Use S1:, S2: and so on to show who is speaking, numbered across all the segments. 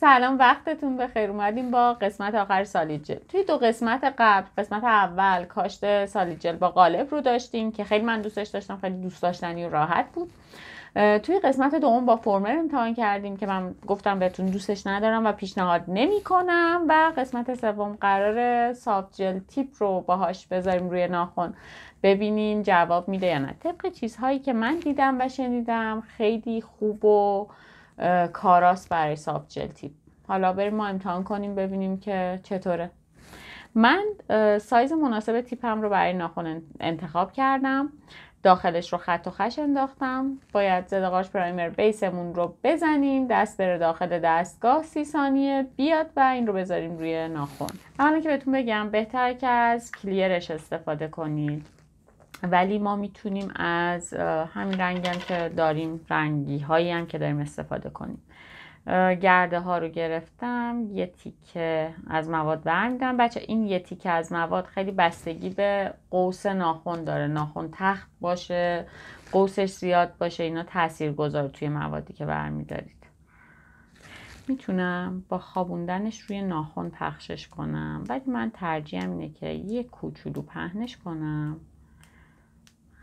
S1: سلام وقتتون خیر اومدیم با قسمت آخر سالیجل توی دو قسمت قبل قسمت اول کاشت سالیجل با قالب رو داشتیم که خیلی من دوستش داشتم خیلی دوست داشتنی و راحت بود توی قسمت دوم با فرمر امتحان کردیم که من گفتم بهتون دوستش ندارم و پیشنهاد نمی کنم و قسمت سوم قرار جل تیپ رو باهاش بذاریم روی ناخن ببینیم جواب میده یا نه طبق چیزهایی که من دیدم و شنیدم خیلی خوب و کاراس برای ساب تیپ حالا بریم ما امتحان کنیم ببینیم که چطوره من سایز مناسب تیپم رو برای ناخن انتخاب کردم داخلش رو خط و خش انداختم باید زدقاش پرایمر بیسمون رو بزنیم دست بره داخل دستگاه سی ثانیه بیاد و این رو بذاریم روی ناخن اولا که بهتون بگم بهتر که از کلیرش استفاده کنید ولی ما میتونیم از همین رنگ هم که داریم رنگی هایی هم که داریم استفاده کنیم گرده ها رو گرفتم یه تیکه از مواد برمیدم بچه این یه تیکه از مواد خیلی بستگی به قوس ناخون داره ناخون تخت باشه قوسش زیاد باشه اینا تأثیر گذار توی موادی که برمیدارید میتونم با خوابوندنش روی ناخون پخشش کنم ولی من ترجیحم اینه که یه کوچولو پهنش کنم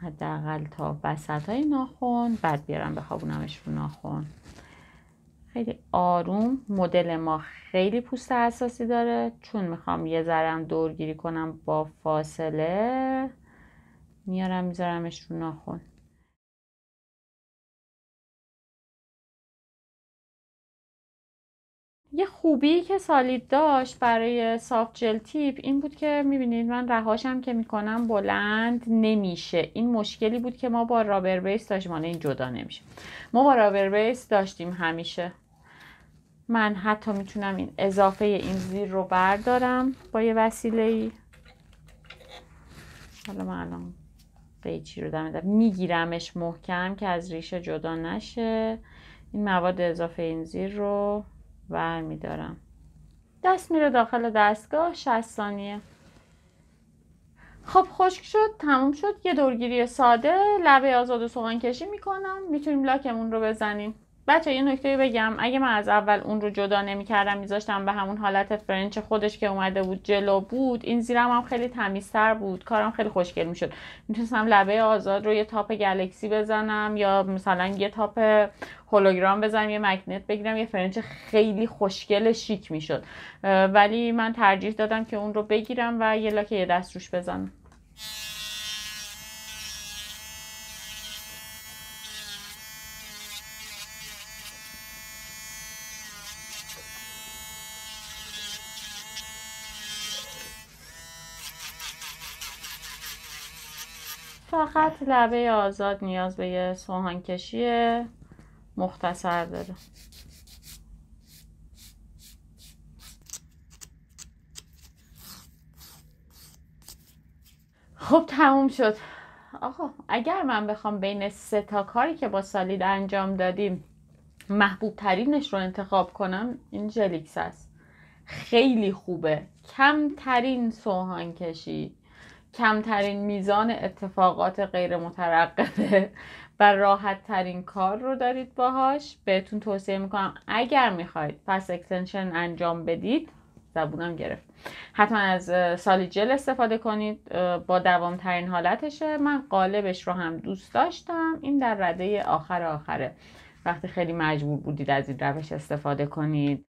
S1: حداقل تا وسط های ناخون بعد بیارم بخوابونمش رو ناخون خیلی آروم مدل ما خیلی پوست حساسی داره چون میخوام یه ذرم دورگیری کنم با فاصله میارم میذارمش رو ناخون یه خوبی که سالید داشت برای سافت جل تیپ این بود که میبینید من رهاشم که میکنم بلند نمیشه این مشکلی بود که ما با رابر بیس داشتیم این جدا نمیشه ما با رابر بیس داشتیم همیشه من حتی میتونم این اضافه این زیر رو بردارم با یه وسیله ای حالا من قیچی رو میگیرمش محکم که از ریشه جدا نشه این مواد اضافه این زیر رو ور میدارم دست میره داخل دستگاه 60 ثانیه خب خشک شد تموم شد یه دورگیری ساده لبه آزاد و سوغان کشی میکنم میتونیم لاکمون رو بزنیم بچه یه نکته بگم اگه من از اول اون رو جدا نمیکردم میذاشتم به همون حالت فرنچ خودش که اومده بود جلو بود این زیرم هم خیلی تمیزتر بود کارم خیلی خوشگل میشد میتونستم لبه آزاد رو یه تاپ گلکسی بزنم یا مثلا یه تاپ هولوگرام بزنم یه مگنت بگیرم یه فرنچ خیلی خوشگل شیک میشد ولی من ترجیح دادم که اون رو بگیرم و یه لاک یه دست روش بزنم فقط لبه آزاد نیاز به یه سوهانکشی مختصر داره خب تموم شد آقا اگر من بخوام بین سه تا کاری که با سالید انجام دادیم محبوب ترینش رو انتخاب کنم این جلیکس است خیلی خوبه کمترین سوهان کشی کمترین میزان اتفاقات غیر مترقبه و راحت ترین کار رو دارید باهاش بهتون توصیه میکنم اگر میخواید پس اکستنشن انجام بدید زبونم گرفت حتما از سالی جل استفاده کنید با دوام ترین حالتشه من قالبش رو هم دوست داشتم این در رده آخر آخره وقتی خیلی مجبور بودید از این روش استفاده کنید